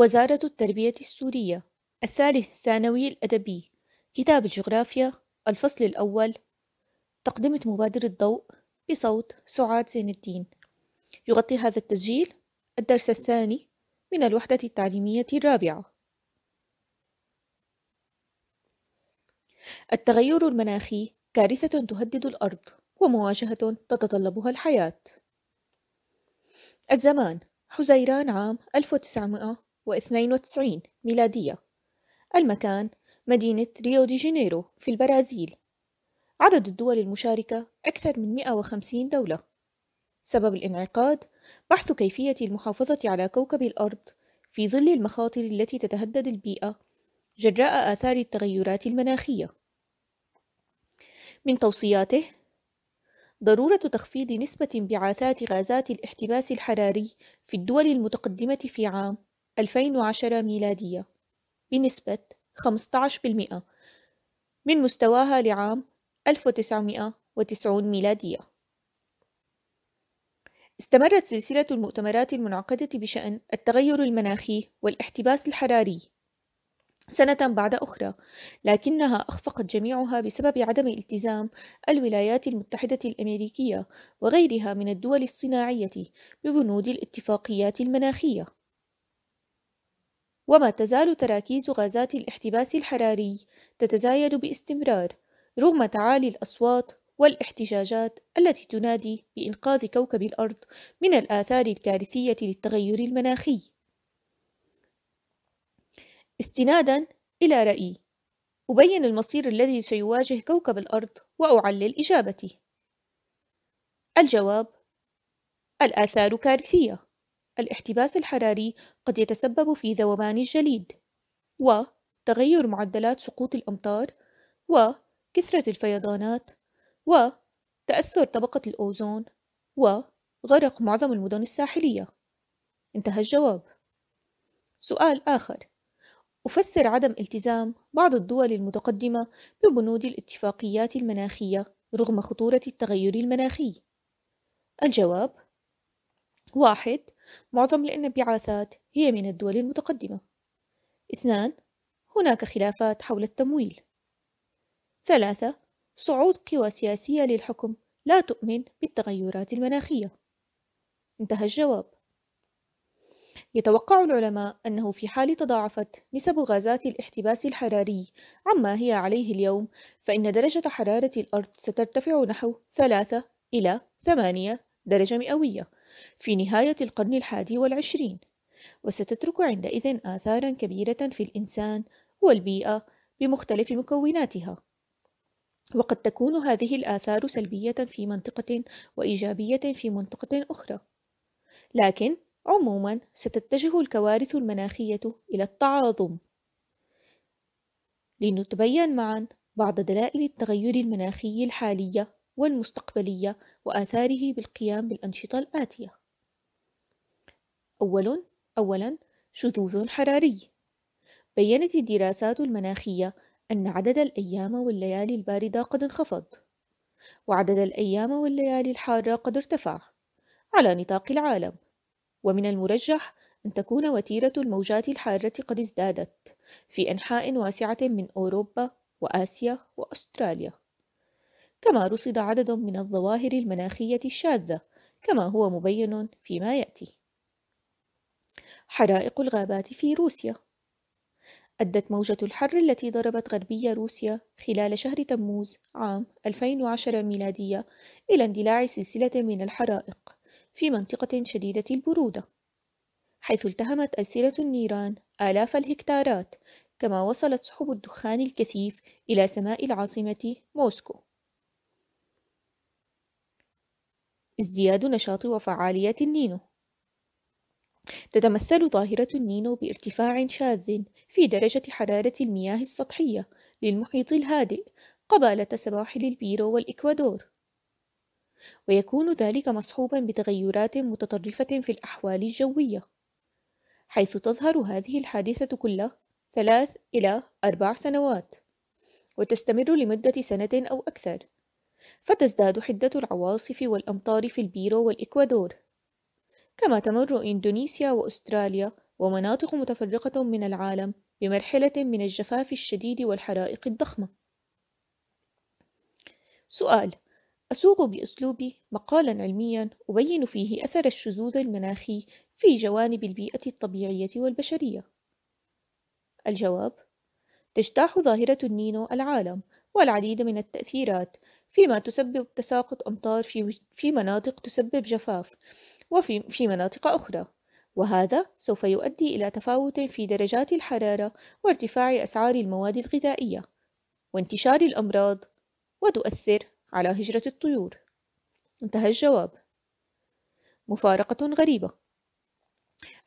وزارة التربية السورية الثالث الثانوي الأدبي كتاب الجغرافيا الفصل الأول تقدمة مبادر الضوء بصوت سعاد زين الدين يغطي هذا التسجيل الدرس الثاني من الوحدة التعليمية الرابعة التغير المناخي كارثة تهدد الأرض ومواجهة تتطلبها الحياة الزمان حزيران عام 1900 1992 ميلادية المكان مدينة ريو دي جانيرو في البرازيل عدد الدول المشاركة أكثر من 150 دولة سبب الانعقاد بحث كيفية المحافظة على كوكب الأرض في ظل المخاطر التي تتهدد البيئة جراء آثار التغيرات المناخية من توصياته ضرورة تخفيض نسبة انبعاثات غازات الاحتباس الحراري في الدول المتقدمة في عام 2010 ميلادية بنسبة 15% من مستواها لعام 1990 ميلادية استمرت سلسلة المؤتمرات المنعقدة بشأن التغير المناخي والاحتباس الحراري سنة بعد أخرى، لكنها أخفقت جميعها بسبب عدم التزام الولايات المتحدة الأمريكية وغيرها من الدول الصناعية ببنود الاتفاقيات المناخية. وما تزال تراكيز غازات الاحتباس الحراري تتزايد باستمرار رغم تعالي الأصوات والاحتجاجات التي تنادي بإنقاذ كوكب الأرض من الآثار الكارثية للتغير المناخي. استنادا إلى رأيي، أبين المصير الذي سيواجه كوكب الأرض وأعلل إجابتي. الجواب: الآثار كارثية. الاحتباس الحراري قد يتسبب في ذوبان الجليد وتغير معدلات سقوط الأمطار وكثرة الفيضانات وتأثر طبقة الأوزون وغرق معظم المدن الساحلية انتهى الجواب سؤال آخر أفسر عدم التزام بعض الدول المتقدمة ببنود الاتفاقيات المناخية رغم خطورة التغير المناخي الجواب واحد معظم الانبعاثات هي من الدول المتقدمة اثنان هناك خلافات حول التمويل ثلاثة صعود قوى سياسية للحكم لا تؤمن بالتغيرات المناخية انتهى الجواب يتوقع العلماء أنه في حال تضاعفت نسب غازات الاحتباس الحراري عما هي عليه اليوم فإن درجة حرارة الأرض سترتفع نحو 3 إلى 8 درجة مئوية في نهاية القرن الحادي والعشرين وستترك عندئذ آثارا كبيرة في الإنسان والبيئة بمختلف مكوناتها وقد تكون هذه الآثار سلبية في منطقة وإيجابية في منطقة أخرى لكن عموما ستتجه الكوارث المناخية إلى التعاظم لنتبين معا بعض دلائل التغير المناخي الحالية والمستقبلية وآثاره بالقيام بالأنشطة الآتية أول أولا شذوذ حراري بيّنت الدراسات المناخية أن عدد الأيام والليالي الباردة قد انخفض وعدد الأيام والليالي الحارة قد ارتفع على نطاق العالم ومن المرجح أن تكون وتيرة الموجات الحارة قد ازدادت في أنحاء واسعة من أوروبا وآسيا وأستراليا كما رصد عدد من الظواهر المناخية الشاذة كما هو مبين فيما يأتي حرائق الغابات في روسيا أدت موجة الحر التي ضربت غربية روسيا خلال شهر تموز عام 2010 ميلادية إلى اندلاع سلسلة من الحرائق في منطقة شديدة البرودة حيث التهمت ألسنة النيران آلاف الهكتارات كما وصلت سحب الدخان الكثيف إلى سماء العاصمة موسكو ازدياد نشاط وفعالية النينو تتمثل ظاهرة النينو بارتفاع شاذ في درجة حرارة المياه السطحية للمحيط الهادئ قبالة سواحل البيرو والإكوادور ويكون ذلك مصحوبا بتغيرات متطرفة في الأحوال الجوية حيث تظهر هذه الحادثة كل ثلاث إلى أربع سنوات وتستمر لمدة سنة أو أكثر فتزداد حدة العواصف والأمطار في البيرو والإكوادور كما تمر إندونيسيا وأستراليا ومناطق متفرقة من العالم بمرحلة من الجفاف الشديد والحرائق الضخمة سؤال أسوق بأسلوبي مقالا علميا أبين فيه أثر الشذوذ المناخي في جوانب البيئة الطبيعية والبشرية الجواب تجتاح ظاهرة النينو العالم والعديد من التأثيرات فيما تسبب تساقط أمطار في, في مناطق تسبب جفاف وفي في مناطق أخرى وهذا سوف يؤدي إلى تفاوت في درجات الحرارة وارتفاع أسعار المواد الغذائية وانتشار الأمراض وتؤثر على هجرة الطيور انتهى الجواب مفارقة غريبة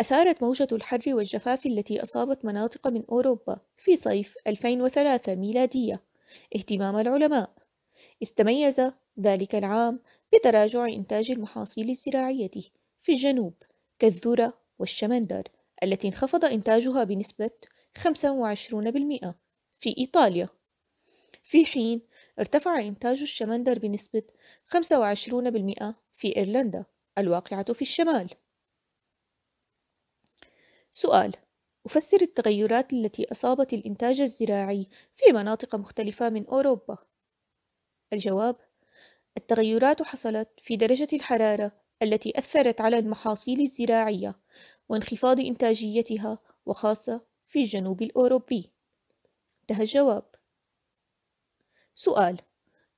أثارت موجة الحر والجفاف التي أصابت مناطق من أوروبا في صيف 2003 ميلادية اهتمام العلماء إذ تميز ذلك العام بتراجع إنتاج المحاصيل الزراعية في الجنوب كالذرة والشمندر التي انخفض إنتاجها بنسبة 25% في إيطاليا في حين ارتفع إنتاج الشمندر بنسبة 25% في إيرلندا الواقعة في الشمال سؤال أفسر التغيرات التي أصابت الإنتاج الزراعي في مناطق مختلفة من أوروبا الجواب التغيرات حصلت في درجة الحرارة التي أثرت على المحاصيل الزراعية وانخفاض إنتاجيتها وخاصة في الجنوب الأوروبي انتهى الجواب سؤال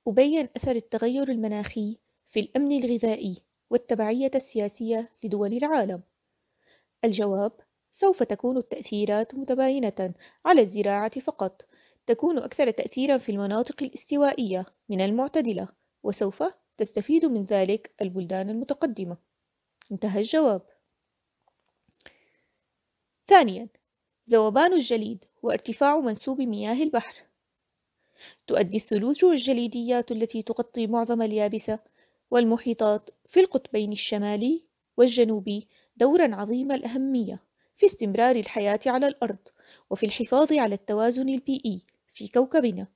أبين أثر التغير المناخي في الأمن الغذائي والتبعية السياسية لدول العالم الجواب سوف تكون التأثيرات متباينة على الزراعة فقط تكون أكثر تأثيرا في المناطق الاستوائية من المعتدلة وسوف تستفيد من ذلك البلدان المتقدمة انتهى الجواب ثانيا ذوبان الجليد وارتفاع منسوب مياه البحر تؤدي الثلوج والجليديات التي تغطي معظم اليابسة والمحيطات في القطبين الشمالي والجنوبي دورا عظيم الأهمية في استمرار الحياة على الأرض وفي الحفاظ على التوازن البيئي في كوكبنا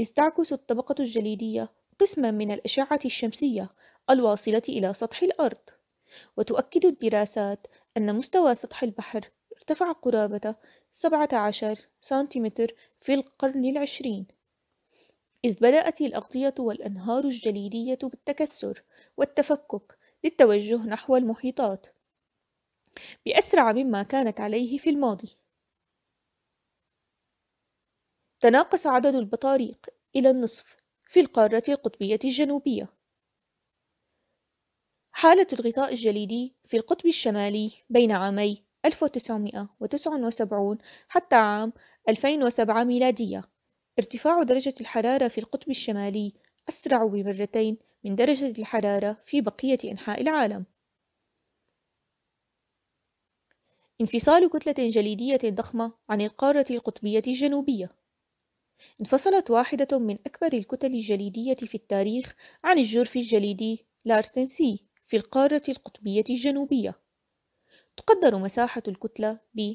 إذ تعكس الطبقة الجليدية قسما من الأشعة الشمسية الواصلة إلى سطح الأرض وتؤكد الدراسات أن مستوى سطح البحر ارتفع قرابة 17 سنتيمتر في القرن العشرين إذ بدأت الأغطية والأنهار الجليدية بالتكسر والتفكك للتوجه نحو المحيطات بأسرع مما كانت عليه في الماضي تناقص عدد البطاريق إلى النصف في القارة القطبية الجنوبية حالة الغطاء الجليدي في القطب الشمالي بين عامي 1979 حتى عام 2007 ميلادية ارتفاع درجة الحرارة في القطب الشمالي أسرع بمرتين من درجة الحرارة في بقية أنحاء العالم انفصال كتلة جليدية ضخمة عن القارة القطبية الجنوبية انفصلت واحدة من أكبر الكتل الجليدية في التاريخ عن الجرف الجليدي لارسن سي في القارة القطبية الجنوبية تقدر مساحة الكتلة ب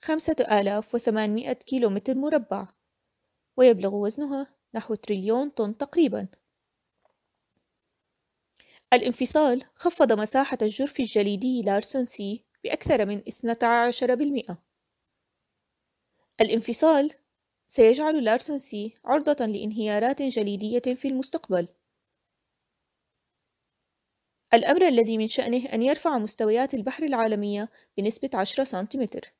5800 كيلومتر مربع ويبلغ وزنها نحو تريليون طن تقريبا الانفصال خفض مساحة الجرف الجليدي لارسون سي بأكثر من 12% الانفصال سيجعل لارسون سي عرضة لانهيارات جليدية في المستقبل. الأمر الذي من شأنه أن يرفع مستويات البحر العالمية بنسبة 10 سنتيمتر.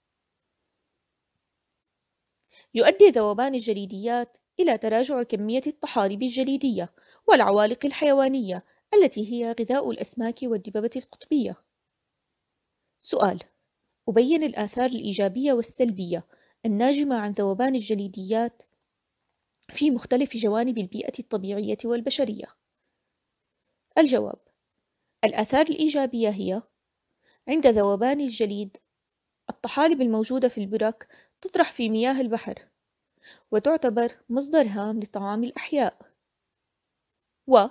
يؤدي ذوبان الجليديات إلى تراجع كمية الطحالب الجليدية والعوالق الحيوانية التي هي غذاء الأسماك والدببة القطبية. سؤال: أبين الآثار الإيجابية والسلبية الناجمة عن ذوبان الجليديات في مختلف جوانب البيئة الطبيعية والبشرية. الجواب: الآثار الإيجابية هي: عند ذوبان الجليد، الطحالب الموجودة في البرك تطرح في مياه البحر، وتعتبر مصدر هام لطعام الأحياء. و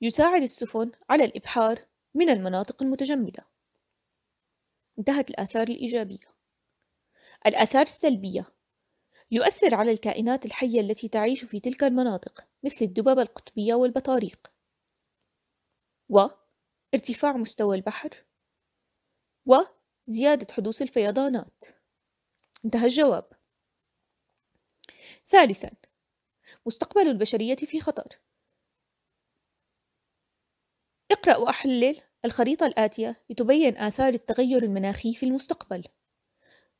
يساعد السفن على الإبحار من المناطق المتجمدة. انتهت الآثار الإيجابية. الآثار السلبية يؤثر على الكائنات الحية التي تعيش في تلك المناطق مثل الدببة القطبية والبطاريق و ارتفاع مستوى البحر و زيادة حدوث الفيضانات انتهى الجواب ثالثا مستقبل البشرية في خطر اقرأ وأحلل الخريطة الآتية لتبين آثار التغير المناخي في المستقبل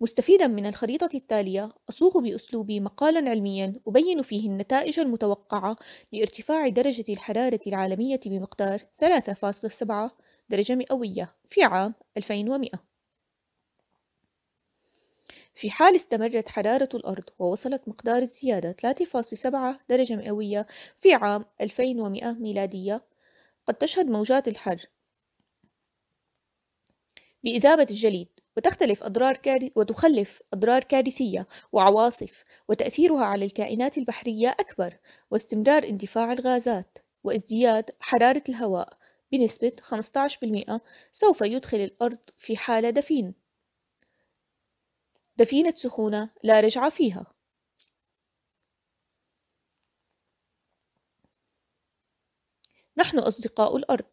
مستفيدا من الخريطة التالية أصوغ بأسلوبي مقالا علميا أبين فيه النتائج المتوقعة لارتفاع درجة الحرارة العالمية بمقدار 3.7 درجة مئوية في عام 2100 في حال استمرت حرارة الأرض ووصلت مقدار الزيادة 3.7 درجة مئوية في عام 2100 ميلادية قد تشهد موجات الحر بإذابة الجليد وتختلف أضرار وتخلف أضرار كارثية وعواصف وتأثيرها على الكائنات البحرية أكبر واستمرار اندفاع الغازات وازدياد حرارة الهواء بنسبة 15% سوف يدخل الأرض في حالة دفين دفينة سخونة لا رجعة فيها نحن أصدقاء الأرض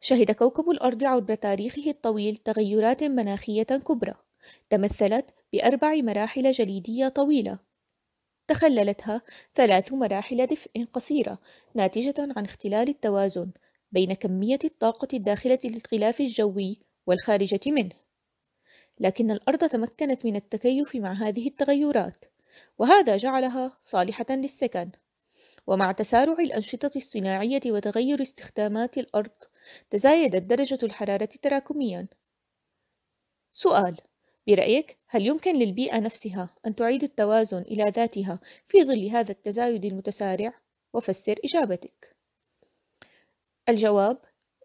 شهد كوكب الأرض عبر تاريخه الطويل تغيرات مناخية كبرى تمثلت بأربع مراحل جليدية طويلة تخللتها ثلاث مراحل دفء قصيرة ناتجة عن اختلال التوازن بين كمية الطاقة الداخلة للغلاف الجوي والخارجة منه لكن الأرض تمكنت من التكيف مع هذه التغيرات وهذا جعلها صالحة للسكن ومع تسارع الأنشطة الصناعية وتغير استخدامات الأرض تزايدت درجة الحرارة تراكميا سؤال برأيك هل يمكن للبيئة نفسها أن تعيد التوازن إلى ذاتها في ظل هذا التزايد المتسارع؟ وفسر إجابتك الجواب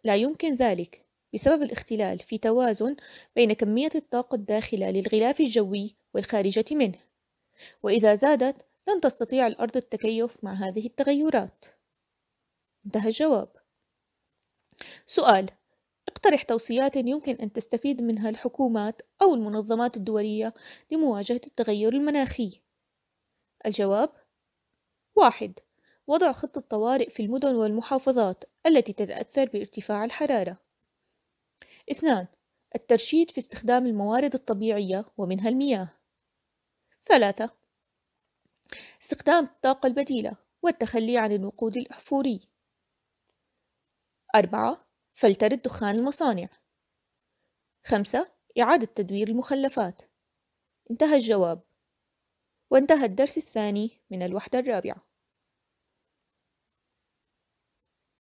لا يمكن ذلك بسبب الاختلال في توازن بين كمية الطاقة الداخلة للغلاف الجوي والخارجة منه وإذا زادت لن تستطيع الأرض التكيف مع هذه التغيرات انتهى الجواب سؤال اقترح توصيات يمكن أن تستفيد منها الحكومات أو المنظمات الدولية لمواجهة التغير المناخي الجواب واحد وضع خطة طوارئ في المدن والمحافظات التي تتأثر بارتفاع الحرارة اثنان الترشيد في استخدام الموارد الطبيعية ومنها المياه ثلاثة استخدام الطاقة البديلة والتخلي عن الوقود الأحفوري أربعة فلتر الدخان المصانع خمسة إعادة تدوير المخلفات انتهى الجواب وانتهى الدرس الثاني من الوحدة الرابعة